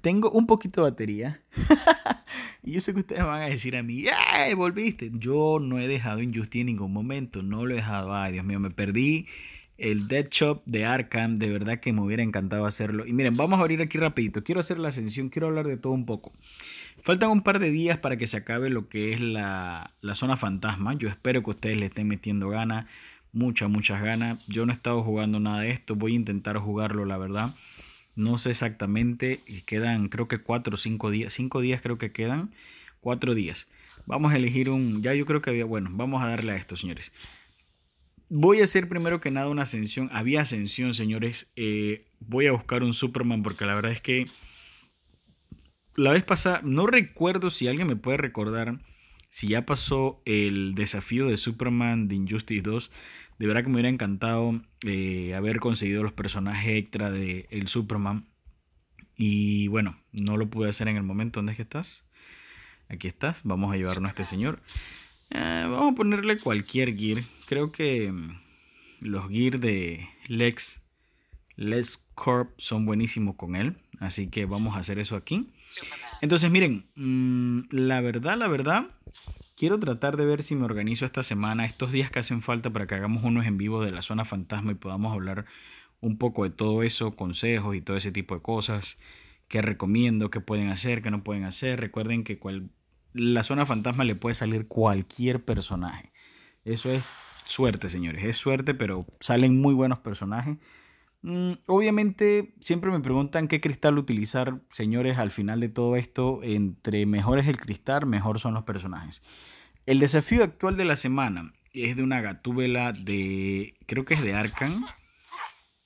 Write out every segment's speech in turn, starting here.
tengo un poquito de batería. y yo sé que ustedes van a decir a mí, ¡ay, volviste! Yo no he dejado Injusti en ningún momento, no lo he dejado. Ay, Dios mío, me perdí el Dead Shop de Arkham, de verdad que me hubiera encantado hacerlo. Y miren, vamos a abrir aquí rapidito. Quiero hacer la ascensión, quiero hablar de todo un poco. Faltan un par de días para que se acabe lo que es la, la zona fantasma. Yo espero que ustedes le estén metiendo ganas, muchas, muchas ganas. Yo no he estado jugando nada de esto, voy a intentar jugarlo, la verdad no sé exactamente, y quedan creo que cuatro o cinco días, cinco días creo que quedan, cuatro días. Vamos a elegir un, ya yo creo que había, bueno, vamos a darle a esto, señores. Voy a hacer primero que nada una ascensión, había ascensión, señores, eh, voy a buscar un Superman porque la verdad es que la vez pasada, no recuerdo si alguien me puede recordar si ya pasó el desafío de Superman de Injustice 2, de verdad que me hubiera encantado eh, haber conseguido los personajes extra de el Superman. Y bueno, no lo pude hacer en el momento. ¿Dónde es que estás? Aquí estás. Vamos a llevarnos a este señor. Eh, vamos a ponerle cualquier gear. Creo que mm, los gear de Lex, Lex Corp son buenísimos con él. Así que vamos a hacer eso aquí. Entonces, miren, mm, la verdad, la verdad, quiero tratar de ver si me organizo esta semana, estos días que hacen falta para que hagamos unos en vivo de la zona fantasma y podamos hablar un poco de todo eso, consejos y todo ese tipo de cosas, qué recomiendo, qué pueden hacer, qué no pueden hacer. Recuerden que la zona fantasma le puede salir cualquier personaje. Eso es suerte, señores, es suerte, pero salen muy buenos personajes. Mm, obviamente, siempre me preguntan qué cristal utilizar, señores, al final de todo esto, entre mejor es el cristal, mejor son los personajes. El desafío actual de la semana es de una gatúbela de, creo que es de Arcan.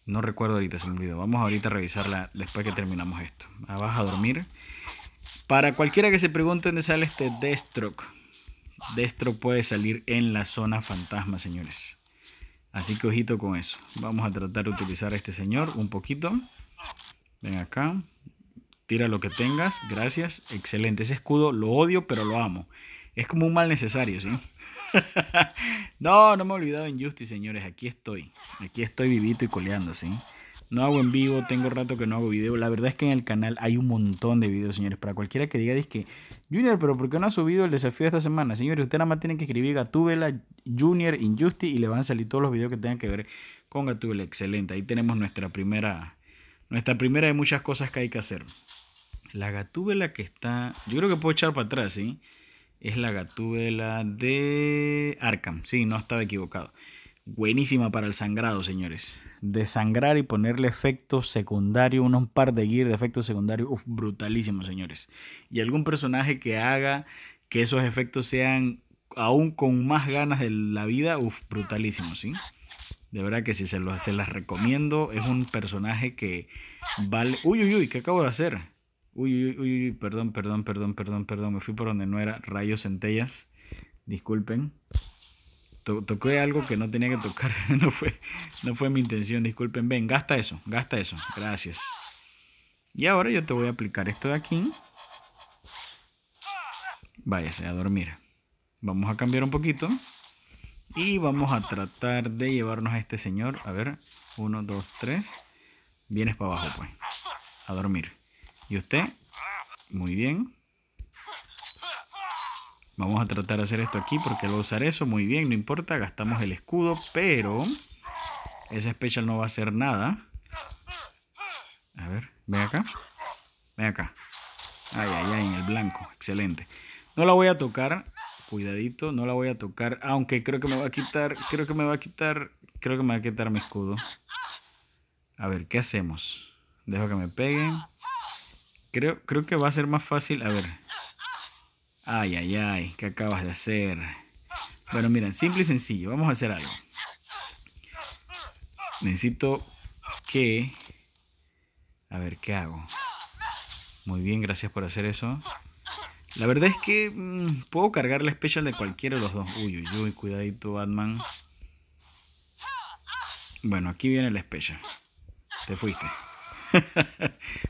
No recuerdo ahorita, se me olvidó. Vamos ahorita a revisarla después que terminamos esto. Ah, vas a dormir. Para cualquiera que se pregunte dónde sale este Deathstroke, Deathstroke puede salir en la zona fantasma, señores. Así que ojito con eso. Vamos a tratar de utilizar a este señor un poquito. Ven acá. Tira lo que tengas. Gracias. Excelente. Ese escudo lo odio, pero lo amo. Es como un mal necesario, ¿sí? no, no me he olvidado de Injustice, señores. Aquí estoy. Aquí estoy vivito y coleando, ¿sí? No hago en vivo, tengo rato que no hago video. La verdad es que en el canal hay un montón de videos, señores. Para cualquiera que diga, que Junior, pero ¿por qué no ha subido el desafío de esta semana? Señores, ustedes nada más tienen que escribir Gatúbela, Junior, Injusti y le van a salir todos los videos que tengan que ver con Gatúbela. Excelente, ahí tenemos nuestra primera, nuestra primera de muchas cosas que hay que hacer. La Gatúbela que está, yo creo que puedo echar para atrás, ¿sí? Es la Gatúbela de Arkham, sí, no estaba equivocado. Buenísima para el sangrado, señores. Desangrar y ponerle efecto secundario, Un par de gear de efecto secundario, uf, brutalísimo, señores. Y algún personaje que haga que esos efectos sean aún con más ganas de la vida, uf, brutalísimo, ¿sí? De verdad que si se, lo, se las recomiendo, es un personaje que vale... Uy, uy, uy, ¿qué acabo de hacer? Uy, uy, uy, uy, perdón, perdón, perdón, perdón, perdón, me fui por donde no era, rayos centellas, disculpen. Tocó algo que no tenía que tocar. no, fue, no fue mi intención, disculpen. Ven, gasta eso, gasta eso. Gracias. Y ahora yo te voy a aplicar esto de aquí. Váyase a dormir. Vamos a cambiar un poquito. Y vamos a tratar de llevarnos a este señor. A ver, uno, dos, tres. Vienes para abajo, pues. A dormir. Y usted, muy bien. Vamos a tratar de hacer esto aquí porque a usar eso. Muy bien, no importa. Gastamos el escudo, pero esa especial no va a hacer nada. A ver, ven acá. Ven acá. Ay, ay, ay, en el blanco. Excelente. No la voy a tocar. Cuidadito, no la voy a tocar. Aunque creo que me va a quitar. Creo que me va a quitar. Creo que me va a quitar mi escudo. A ver, ¿qué hacemos? Dejo que me peguen. Creo, creo que va a ser más fácil. A ver, Ay, ay, ay, ¿qué acabas de hacer? Bueno, miren, simple y sencillo, vamos a hacer algo. Necesito que... A ver, ¿qué hago? Muy bien, gracias por hacer eso. La verdad es que mm, puedo cargar la especial de cualquiera de los dos. Uy, uy, uy, cuidadito, Batman. Bueno, aquí viene la special. Te fuiste.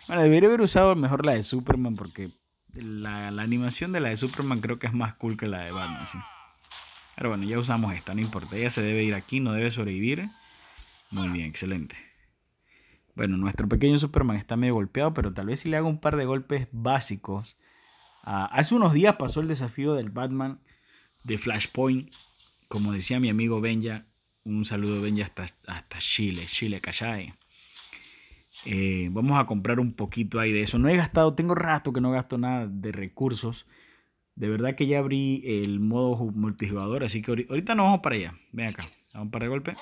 bueno, debería haber usado mejor la de Superman porque la, animación de la de Superman creo que es más cool que la de Batman, Pero bueno, ya usamos esta, no importa. Ella se debe ir aquí, no debe sobrevivir. Muy bien, excelente. Bueno, nuestro pequeño Superman está medio golpeado, pero tal vez si le hago un par de golpes básicos. Ah, hace unos días pasó el desafío del Batman de Flashpoint. Como decía mi amigo Benja, un saludo Benja hasta, hasta Chile, Chile, Callay. Eh, vamos a comprar un poquito ahí de eso. No he gastado, tengo rato que no gasto nada de recursos. De verdad que ya abrí el modo multijugador, así que ahorita no vamos para allá. Ven acá, a un par de golpes.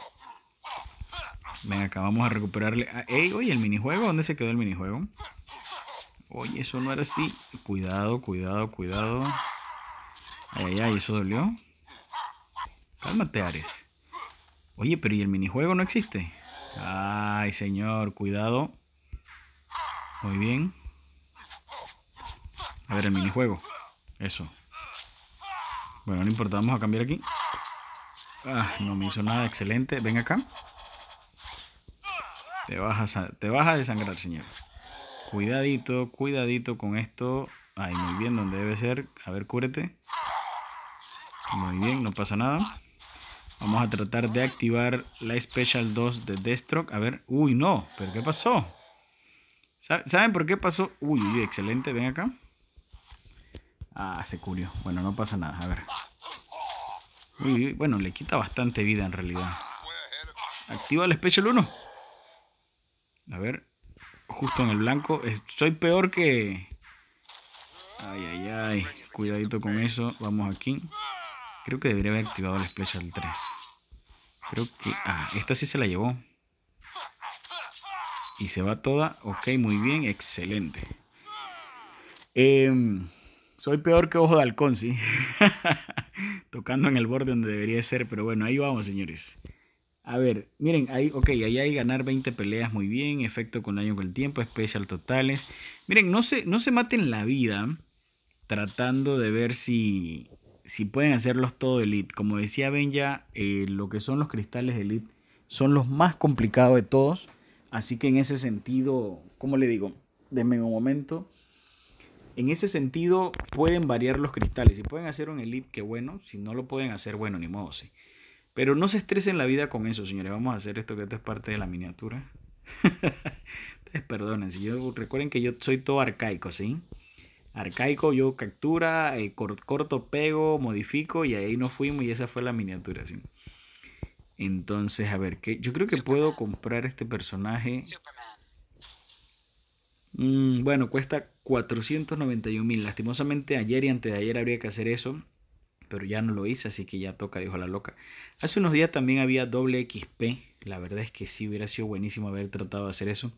Ven acá, vamos a recuperarle. ¡Ey, oye, el minijuego! ¿Dónde se quedó el minijuego? Oye, eso no era así. Cuidado, cuidado, cuidado. Ay, ay, ay, eso dolió. Cálmate, Ares. Oye, pero ¿y el minijuego no existe? Ay, señor, cuidado. Muy bien. A ver, el minijuego. Eso. Bueno, no importa, vamos a cambiar aquí. Ah, no me hizo nada, excelente. Ven acá. Te vas a, te vas a desangrar, señor. Cuidadito, cuidadito con esto. Ay, muy bien, donde debe ser. A ver, cúrete. Muy bien, no pasa nada. Vamos a tratar de activar la Special 2 de Deathstroke. A ver, uy, no, pero ¿qué pasó? ¿Saben por qué pasó? Uy, excelente, ven acá. Ah, se curió. Bueno, no pasa nada, a ver. Uy, uy, bueno, le quita bastante vida en realidad. Activa la Special 1. A ver, justo en el blanco. Soy peor que... Ay, ay, ay. Cuidadito con eso. Vamos aquí. Creo que debería haber activado el Special 3. Creo que... Ah, esta sí se la llevó. Y se va toda. Ok, muy bien. Excelente. Em, soy peor que Ojo de Halcón, sí. Tocando en el borde donde debería ser. Pero bueno, ahí vamos, señores. A ver, miren, ahí, ok, ahí hay ganar 20 peleas muy bien, efecto con daño con el tiempo, Special totales. Miren, no se, no se maten la vida tratando de ver si, si pueden hacerlos todo elite. Como decía Benja, eh, lo que son los cristales elite son los más complicados de todos. Así que en ese sentido, ¿cómo le digo? Denme un momento. En ese sentido, pueden variar los cristales. Si pueden hacer un elite, qué bueno. Si no lo pueden hacer, bueno, ni modo, sí. Pero no se estresen la vida con eso, señores. Vamos a hacer esto que esto es parte de la miniatura. Entonces, perdonen. Si yo, recuerden que yo soy todo arcaico, ¿sí? sí arcaico, yo captura, eh, corto, pego, modifico y ahí nos fuimos y esa fue la miniatura. Entonces, a ver, ¿qué? yo creo que puedo comprar este personaje. Mm, bueno, cuesta 491 mil. Lastimosamente ayer y antes de ayer habría que hacer eso, pero ya no lo hice, así que ya toca, dijo la loca. Hace unos días también había doble XP. La verdad es que sí hubiera sido buenísimo haber tratado de hacer eso.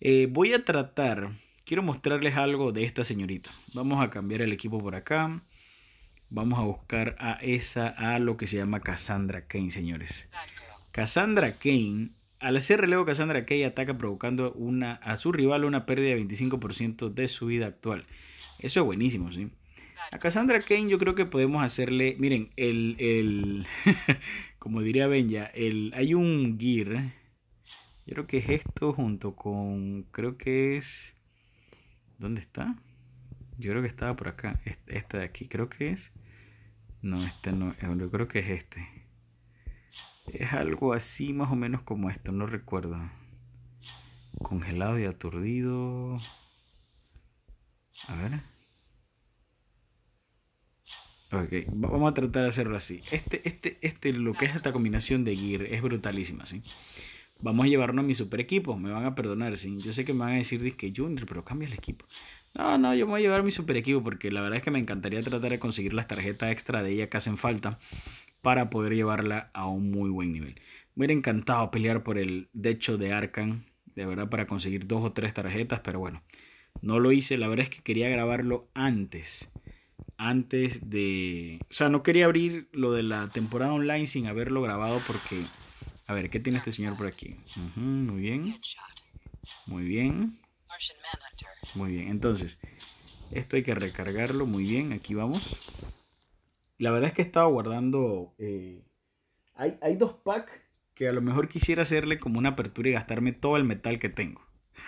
Eh, voy a tratar quiero mostrarles algo de esta señorita. Vamos a cambiar el equipo por acá. Vamos a buscar a esa, a lo que se llama Cassandra Kane, señores. Cassandra Kane, al hacer relevo, Cassandra Kane ataca provocando una, a su rival una pérdida de 25% de su vida actual. Eso es buenísimo, ¿sí? A Cassandra Kane yo creo que podemos hacerle, miren, el, como diría Benja, el, hay un gear, yo creo que es esto junto con, creo que es ¿Dónde está? Yo creo que estaba por acá. Este de aquí creo que es. No, este no. Eh, yo creo que es este. Es algo así, más o menos como esto. No recuerdo. Congelado y aturdido. A ver. Ok, vamos a tratar de hacerlo así. Este, este, este, lo que es esta combinación de gear es brutalísima, ¿sí? vamos a llevarnos a mi super equipo, me van a perdonar, yo sé que me van a decir Disque Junior, pero cambia el equipo. No, no, yo me voy a llevar mi super equipo porque la verdad es que me encantaría tratar de conseguir las tarjetas extra de ella que hacen falta para poder llevarla a un muy buen nivel. Me hubiera encantado pelear por el decho de Arkham, de verdad, para conseguir dos o tres tarjetas, pero bueno, no lo hice. La verdad es que quería grabarlo antes. Antes de... O sea, no quería abrir lo de la temporada online sin haberlo grabado porque a ver, ¿qué tiene este señor por aquí? muy bien. Muy bien. Muy bien, entonces, esto hay que recargarlo. Muy bien, aquí vamos. La verdad es que he estado guardando... Eh, hay, hay dos packs que a lo mejor quisiera hacerle como una apertura y gastarme todo el metal que tengo.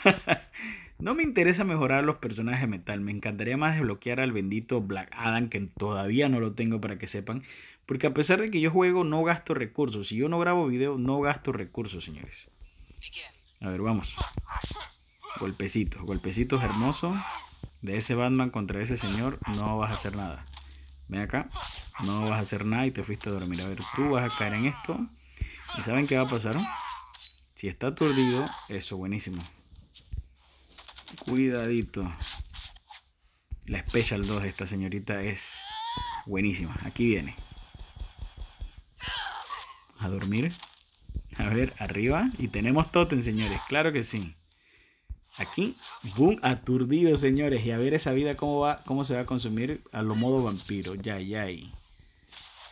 no me interesa mejorar los personajes de metal, me encantaría más desbloquear al bendito Black Adam, que todavía no lo tengo para que sepan, porque a pesar de que yo juego, no gasto recursos. Si yo no grabo video, no gasto recursos, señores. A ver, vamos. Golpecitos, golpecitos hermosos. De ese Batman contra ese señor, no vas a hacer nada. Ven acá, no vas a hacer nada y te fuiste a dormir. A ver, tú vas a caer en esto. ¿Y saben qué va a pasar? Si está aturdido, eso, buenísimo. Cuidadito. La Special 2 de esta señorita es buenísima. Aquí viene a dormir. A ver, arriba. Y tenemos Totem, señores. Claro que sí. Aquí, boom, aturdido, señores. Y a ver esa vida cómo, va, cómo se va a consumir a lo modo vampiro. Ya, ya.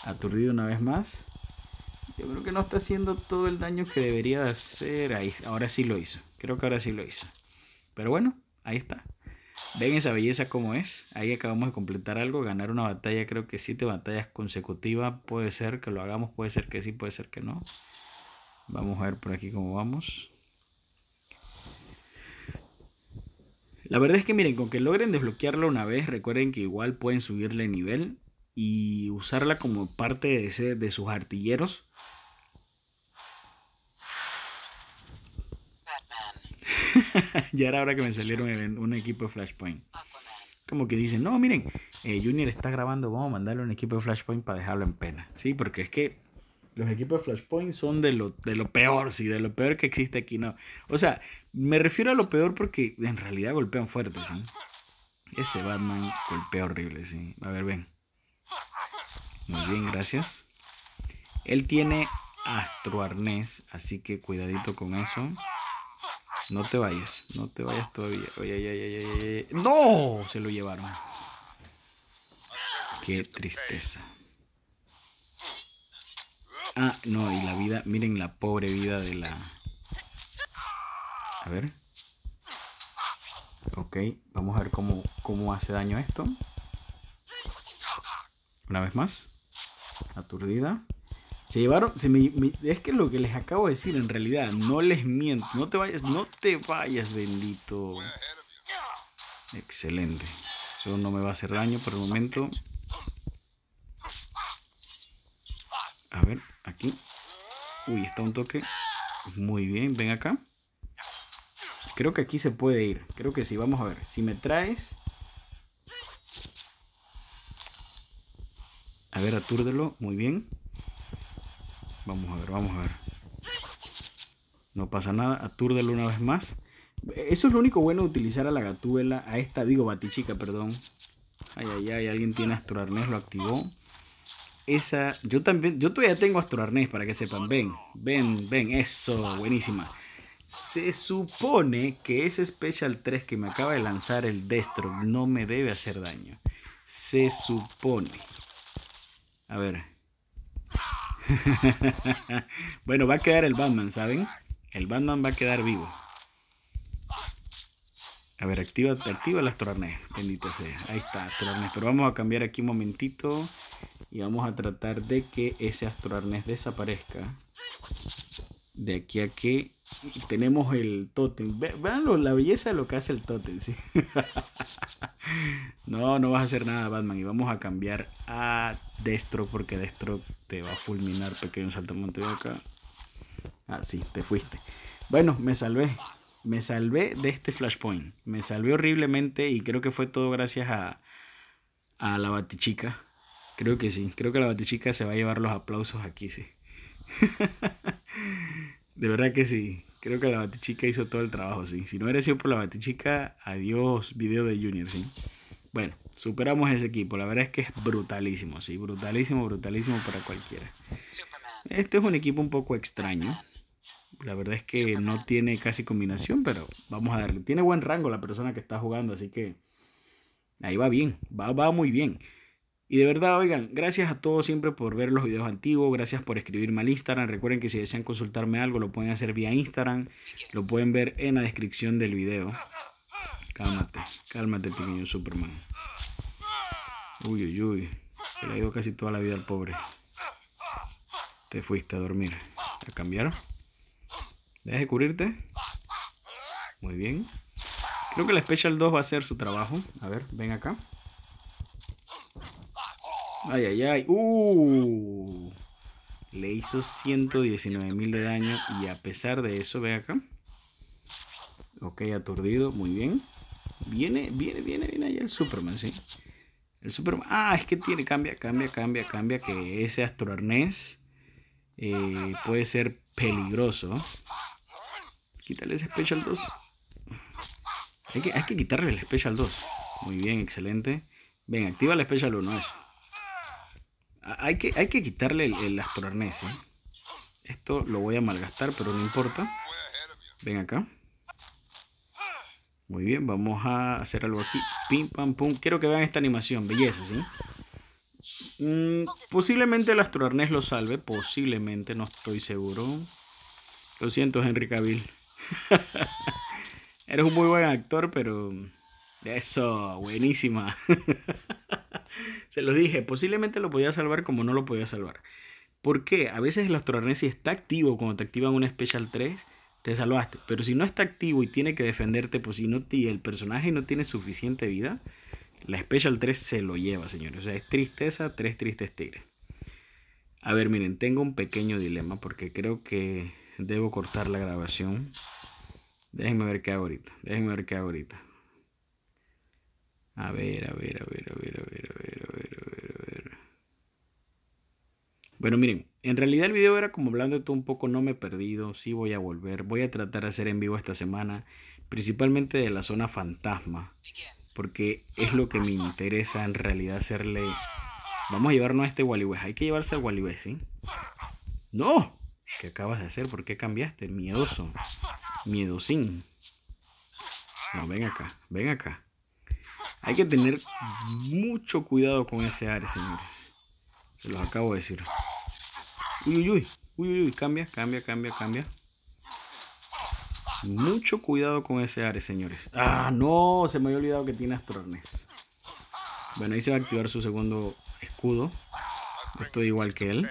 Aturdido una vez más. Yo creo que no está haciendo todo el daño que debería de hacer. Ahí, ahora sí lo hizo. Creo que ahora sí lo hizo. Pero bueno, ahí está. Ven esa belleza como es. Ahí acabamos de completar algo. Ganar una batalla, creo que siete batallas consecutivas. Puede ser que lo hagamos, puede ser que sí, puede ser que no. Vamos a ver por aquí cómo vamos. La verdad es que miren, con que logren desbloquearla una vez, recuerden que igual pueden subirle nivel y usarla como parte de, ese, de sus artilleros. Batman. ya era hora que me saliera un, equipo de Flashpoint. Como que dicen, no, miren, eh, Junior está grabando, vamos a mandarle un equipo de Flashpoint para dejarlo en pena. Sí, porque es que los equipos de Flashpoint son de lo, de lo peor, sí, de lo peor que existe aquí, no. O sea, me refiero a lo peor porque en realidad golpean fuerte, sí. Ese Batman golpea horrible, sí. A ver, ven. Muy bien, gracias. Él tiene Astro así que cuidadito con eso. No te vayas, no te vayas todavía. Oye, oye, oye, oye, ¡No! Se lo llevaron. Qué tristeza. Ah, no, y la vida, miren la pobre vida de la... A ver. Ok, vamos a ver cómo, cómo hace daño esto. Una vez más. Aturdida. Se llevaron, es que lo que les acabo de decir en realidad, no les miento, no te vayas, no te vayas, bendito. Excelente. Eso no me va a hacer daño por el momento. A ver, aquí. Uy, está un toque. Muy bien, ven acá. Creo que aquí se puede ir. Creo que sí, vamos a ver. Si me traes... A ver, atúrdelo. Muy bien. Vamos a ver, vamos a ver. No pasa nada, Atúrdelo una vez más. Eso es lo único bueno de utilizar a la gatuela. a esta, digo, batichica, perdón. Ay, ay, ay, alguien tiene astroarnés, lo activó. Esa, yo también, yo todavía tengo astroarnés, para que sepan. Ven, ven, ven, eso, buenísima. Se supone que ese Special 3 que me acaba de lanzar el Destro no me debe hacer daño. Se supone. A ver, bueno, va a quedar el Batman, ¿saben? El Batman va a quedar vivo. A ver, activa, activa las Bendito sea. Ahí está, astroarnés Pero vamos a cambiar aquí un momentito. Y vamos a tratar de que ese astroarnés desaparezca. De aquí a que tenemos el Totem vean la belleza de lo que hace el Totem ¿sí? no, no vas a hacer nada, Batman. Y vamos a cambiar a Destro porque Destro te va a fulminar. Pequeño saltamonte de acá. Ah, sí, te fuiste. Bueno, me salvé. Me salvé de este flashpoint. Me salvé horriblemente y creo que fue todo gracias a, a la batichica. Creo que sí. Creo que la batichica se va a llevar los aplausos aquí, sí. De verdad que sí. Creo que la Batichica hizo todo el trabajo, sí. Si no hubiera sido por la Batichica, adiós video de Junior, sí. Bueno, superamos ese equipo. La verdad es que es brutalísimo, sí. Brutalísimo, brutalísimo para cualquiera. Este es un equipo un poco extraño. La verdad es que no tiene casi combinación, pero vamos a darle. Tiene buen rango la persona que está jugando, así que ahí va bien, va, va muy bien. Y de verdad, oigan, gracias a todos siempre por ver los videos antiguos, gracias por escribirme al Instagram. Recuerden que si desean consultarme algo, lo pueden hacer vía Instagram, lo pueden ver en la descripción del video. Cálmate, cálmate, pequeño Superman. Uy, uy, uy. Se le ha ido casi toda la vida al pobre. Te fuiste a dormir. ¿Te cambiaron? ¿Dejas de cubrirte? Muy bien. Creo que la Special 2 va a hacer su trabajo. A ver, ven acá. Ay, ay, ay. Uh. Le hizo 119 mil de daño y a pesar de eso, ve acá. Ok, aturdido, muy bien. Viene, viene, viene, viene allá el Superman, sí. El Superman. Ah, es que tiene, cambia, cambia, cambia, cambia. Que ese astroarnés eh, puede ser peligroso. Quítale ese Special 2. Hay que, hay que quitarle el Special 2. Muy bien, excelente. Ven, activa el Special 1, eso. Hay que, quitarle el, astroarnés, Esto lo voy a malgastar, pero no importa. Ven acá. Muy bien, vamos a hacer algo aquí. Pim, pam, pum. Quiero que vean esta animación. Belleza, ¿sí? Mm, posiblemente el astroarnés lo salve. Posiblemente, no estoy seguro. Lo siento, Henry Cavill. Eres un muy buen actor, pero... Eso, buenísima. Se lo dije, posiblemente lo podía salvar como no lo podía salvar. ¿Por qué? A veces el Astroarné está activo cuando te activan una Special 3, te salvaste. Pero si no está activo y tiene que defenderte, pues si no el personaje no tiene suficiente vida, la Special 3 se lo lleva, señores. O sea, es tristeza, tres tristes tigres. A ver, miren, tengo un pequeño dilema porque creo que debo cortar la grabación. Déjenme ver qué hago ahorita. Déjenme ver qué hago ahorita. A ver, a ver, a ver, a ver, a ver, a ver, a ver, a ver, a ver. Bueno, miren, en realidad el video era como hablando de todo un poco, no me he perdido, sí voy a volver, voy a tratar de hacer en vivo esta semana, principalmente de la zona fantasma, porque es lo que me interesa en realidad hacerle... Vamos a llevarnos a este West. hay que llevarse al West, ¿sí? ¡No! ¿Qué acabas de hacer? ¿Por qué cambiaste? Miedoso. Miedosín. No, ven acá, ven acá. Hay que tener mucho cuidado con ese área, señores. Se los acabo de decir. Uy, uy, uy. Uy, Cambia, cambia, cambia, cambia. Mucho cuidado con ese área, señores. Ah, no. Se me había olvidado que tiene Astrones. Bueno, ahí se va a activar su segundo escudo. Estoy igual que él.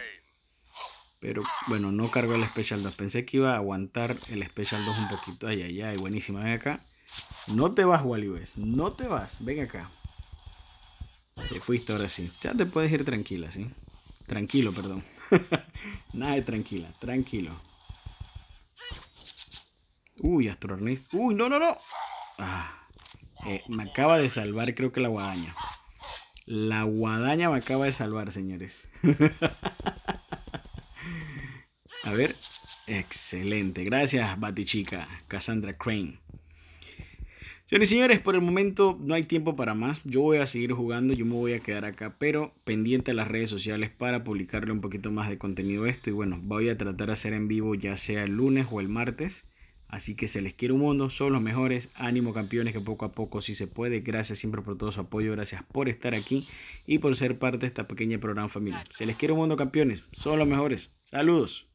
Pero bueno, no cargó el Special 2. Pensé que iba a aguantar el Special 2 un poquito. Ay, ay, ay. Buenísima. Ven acá. No te vas, Wally No te vas. Ven acá. Te fuiste ahora sí. Ya te puedes ir tranquila, ¿sí? Tranquilo, perdón. Nada de tranquila. Tranquilo. Uy, Astro Uy, no, no, no. Ah, eh, me acaba de salvar, creo que la guadaña. La guadaña me acaba de salvar, señores. A ver. Excelente. Gracias, Batichica. Cassandra Crane. Señores y señores, por el momento no hay tiempo para más. Yo voy a seguir jugando, yo me voy a quedar acá, pero pendiente a las redes sociales para publicarle un poquito más de contenido a esto. Y bueno, voy a tratar de hacer en vivo ya sea el lunes o el martes. Así que se les quiere un mundo, son los mejores, ánimo campeones que poco a poco sí se puede. Gracias siempre por todo su apoyo, gracias por estar aquí y por ser parte de esta pequeña programa familiar. Se les quiere un mundo campeones, son los mejores. Saludos.